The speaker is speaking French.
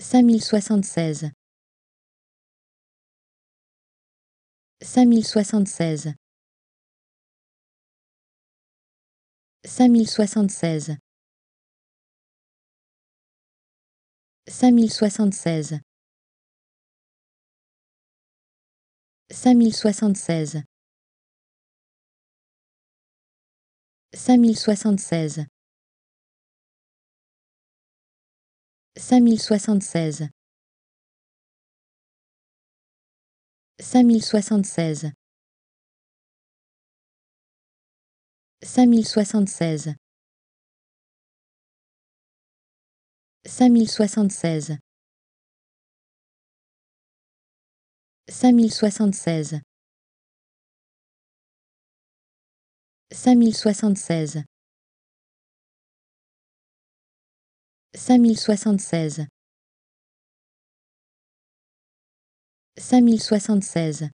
5076 5076 5076 5076 5076 5076 5076 5076 5076 5076 5076 5076 5076 5076